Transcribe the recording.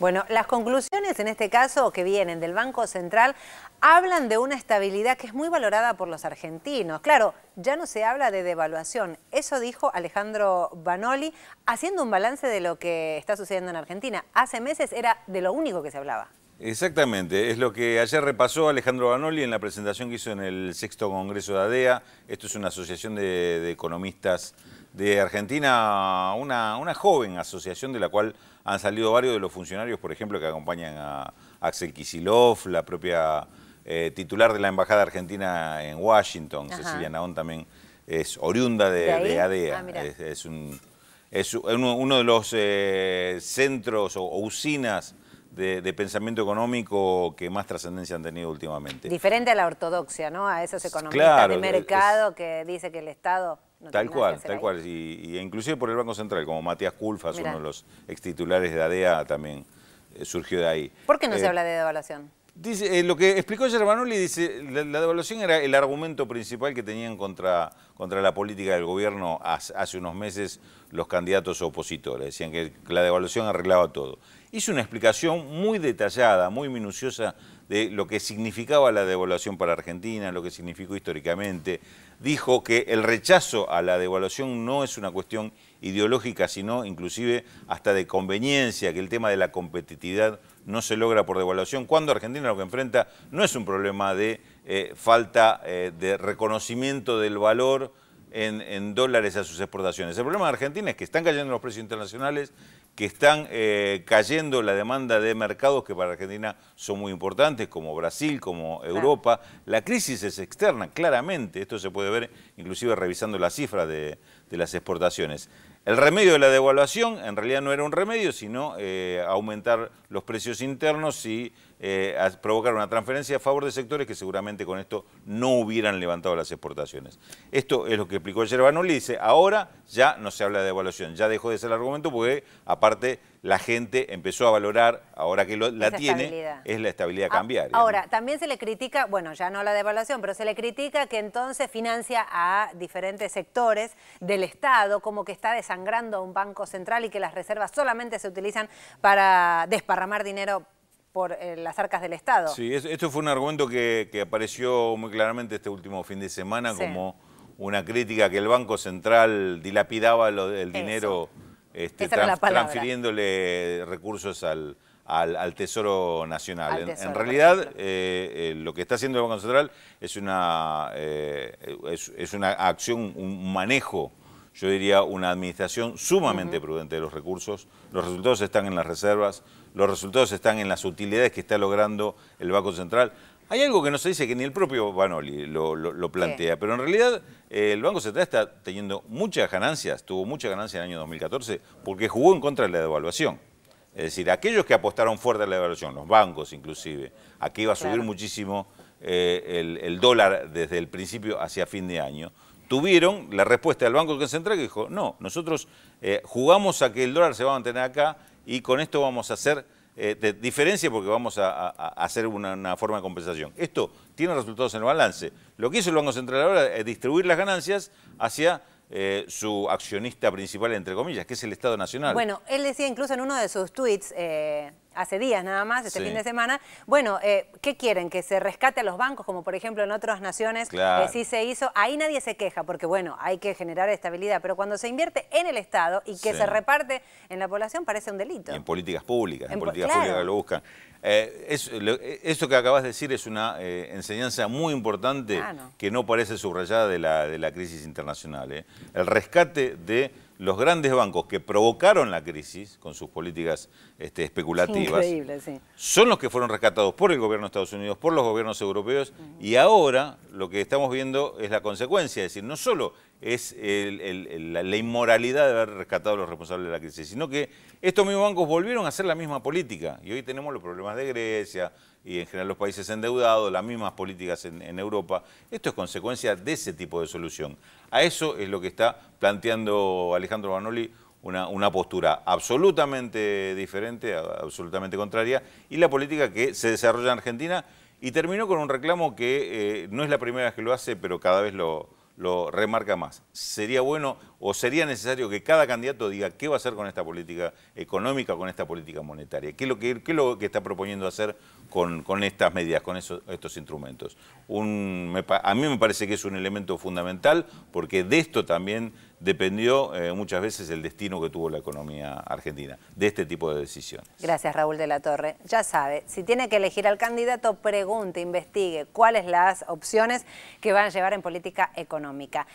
Bueno, las conclusiones en este caso que vienen del Banco Central hablan de una estabilidad que es muy valorada por los argentinos. Claro, ya no se habla de devaluación. Eso dijo Alejandro Banoli haciendo un balance de lo que está sucediendo en Argentina. Hace meses era de lo único que se hablaba. Exactamente, es lo que ayer repasó Alejandro Banoli en la presentación que hizo en el sexto congreso de ADEA. Esto es una asociación de, economistas de Argentina, una, una, joven asociación de la cual han salido varios de los funcionarios, por ejemplo, que acompañan a Axel Kisilov, la propia eh, titular de la Embajada Argentina en Washington, Cecilia Naón también es oriunda de, ADEA, ah, es, un, uno, de los eh, centros o usinas de, pensamiento económico que más trascendencia han tenido últimamente. Diferente a la ortodoxia, ¿no? A esos economistas de mercado que dice que el Estado... No tal cual, tal cual. Y, inclusive por el Banco Central, como Matías Culfas, uno de los extitulares de ADEA, e también eh, surgió de ahí. ¿Por qué no se eh, habla de devaluación? Dice, eh, lo que explicó Germanoli, dice, la, devaluación era el argumento principal que tenían contra, contra la política del gobierno hace unos meses los candidatos opositores. Decían que la devaluación arreglaba todo hizo una explicación muy detallada, muy minuciosa de lo que significaba la devaluación para Argentina, lo que significó históricamente. Dijo que el rechazo a la devaluación no es una cuestión ideológica, sino inclusive hasta de conveniencia, que el tema de la competitividad no se logra por devaluación, cuando Argentina lo que enfrenta no es un problema de eh, falta eh, de reconocimiento del valor en, dólares a sus exportaciones. El problema de Argentina es que están cayendo los precios internacionales, que están eh, cayendo la demanda de mercados que para Argentina son muy importantes, como Brasil, como Europa. La crisis es externa, claramente. Esto se puede ver inclusive revisando las cifras de las exportaciones. El remedio de la devaluación en realidad no era un remedio, sino eh, aumentar los precios internos y eh, provocar una transferencia a favor de sectores que seguramente con esto no hubieran levantado las exportaciones. Esto es lo que explicó ayer Banoli, ahora ya no se habla de devaluación, ya dejó de ser el argumento porque aparte la gente empezó a valorar, ahora que la tiene, es la estabilidad ah, cambiaria. Ahora, también se le critica, bueno, ya no la devaluación, pero se le critica que entonces financia a diferentes sectores del Estado, como que está desarrollando sangrando a un banco central y que las reservas solamente se utilizan para desparramar dinero por eh, las arcas del Estado. Sí, esto fue un argumento que, apareció muy claramente este último fin de semana como una crítica que el Banco Central dilapidaba lo, el dinero este, transfiriéndole recursos al, Tesoro Nacional. en, realidad, eh, eh, lo que está haciendo el Banco Central es una, es, una acción, un manejo yo diría una administración sumamente prudente de los recursos. Los resultados están en las reservas, los resultados están en las utilidades que está logrando el Banco Central. Hay algo que no se dice que ni el propio Banoli lo, plantea, pero en realidad eh, el Banco Central está teniendo muchas ganancias, tuvo muchas ganancias en el año 2014 porque jugó en contra de la devaluación. Es decir, aquellos que apostaron fuerte a la devaluación, los bancos inclusive, aquí iba a subir muchísimo eh, el, dólar desde el principio hacia fin de año, tuvieron la respuesta del Banco Central que dijo, no, nosotros eh, jugamos a que el dólar se va a mantener acá y con esto vamos a hacer eh, diferencia porque vamos a, hacer una, forma de compensación. Esto tiene resultados en el balance. Lo que hizo el Banco Central ahora es distribuir las ganancias hacia eh, su accionista principal, entre comillas, que es el Estado Nacional. Bueno, él decía incluso en uno de sus tweets hace días nada más, este fin de semana. Bueno, eh, ¿qué quieren? ¿Que se rescate a los bancos, como por ejemplo en otras naciones eh, claro. se hizo? Ahí nadie se queja, porque bueno, hay que generar estabilidad, pero cuando se invierte en el Estado y que se reparte en la población parece un delito. en políticas públicas, en, políticas públicas públicas lo buscan. Eh, eh, esto que acabas de decir es una enseñanza muy importante que no parece subrayada de la crisis internacional. El rescate de los grandes bancos que provocaron la crisis con sus políticas este, especulativas son los que fueron rescatados por el gobierno de Estados Unidos, por los gobiernos europeos y ahora lo que estamos viendo es la consecuencia, es decir, no solo es la, la, inmoralidad de haber rescatado a los responsables de la crisis, sino que estos mismos bancos volvieron a hacer la misma política y hoy tenemos los problemas de Grecia, y en general los países endeudados, las mismas políticas en, Europa. Esto es consecuencia de ese tipo de solución. A eso es lo que está planteando Alejandro Manoli una, una postura absolutamente diferente, absolutamente contraria, y la política que se desarrolla en Argentina y terminó con un reclamo que eh, no es la primera vez que lo hace, pero cada vez lo, lo remarca más. Sería bueno o sería necesario que cada candidato diga qué va a hacer con esta política económica, con esta política monetaria, qué es lo que, está proponiendo hacer con, estas medidas, con estos instrumentos. a mí me parece que es un elemento fundamental porque de esto también dependió eh, muchas veces el destino que tuvo la economía argentina de este tipo de decisiones. Gracias, Raúl de la Torre. Ya sabe, si tiene que elegir al candidato, pregunte, investigue cuáles las opciones que van a llevar en política económica.